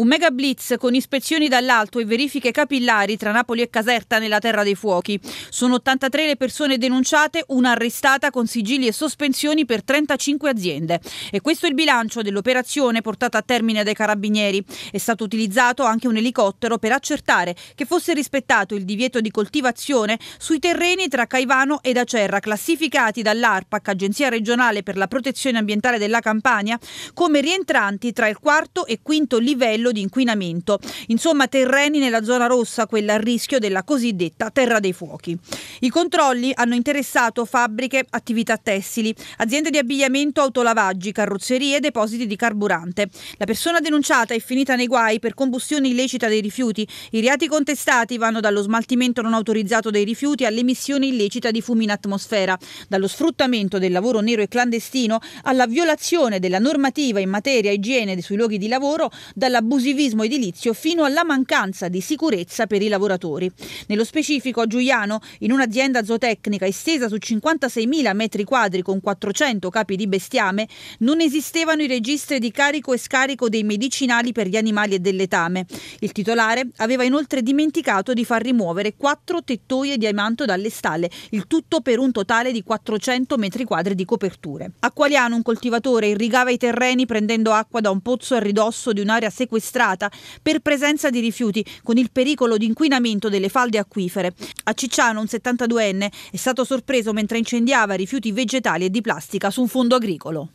Un mega blitz con ispezioni dall'alto e verifiche capillari tra Napoli e Caserta nella terra dei fuochi. Sono 83 le persone denunciate, una arrestata con sigilli e sospensioni per 35 aziende. E questo è il bilancio dell'operazione portata a termine dai carabinieri. È stato utilizzato anche un elicottero per accertare che fosse rispettato il divieto di coltivazione sui terreni tra Caivano ed Acerra, classificati dall'ARPAC, Agenzia regionale per la protezione ambientale della Campania, come rientranti tra il quarto e quinto livello livello di inquinamento. Insomma, terreni nella zona rossa, quella a rischio della cosiddetta terra dei fuochi. I controlli hanno interessato fabbriche, attività tessili, aziende di abbigliamento, autolavaggi, carrozzerie, e depositi di carburante. La persona denunciata è finita nei guai per combustione illecita dei rifiuti. I reati contestati vanno dallo smaltimento non autorizzato dei rifiuti all'emissione illecita di fumi in atmosfera, dallo sfruttamento del lavoro nero e clandestino alla violazione della normativa in materia igiene sui luoghi di lavoro, dall'abuso abusivismo edilizio fino alla mancanza di sicurezza per i lavoratori. Nello specifico a Giuliano, in un'azienda zootecnica estesa su 56.000 metri quadri con 400 capi di bestiame, non esistevano i registri di carico e scarico dei medicinali per gli animali e del letame. Il titolare aveva inoltre dimenticato di far rimuovere quattro tettoie di amanto dalle stalle, il tutto per un totale di 400 metri quadri di coperture. A Qualiano un coltivatore irrigava i terreni prendendo acqua da un pozzo a ridosso di un'area sequestrata sequestrata per presenza di rifiuti, con il pericolo di inquinamento delle falde acquifere. A Cicciano, un 72enne è stato sorpreso mentre incendiava rifiuti vegetali e di plastica su un fondo agricolo.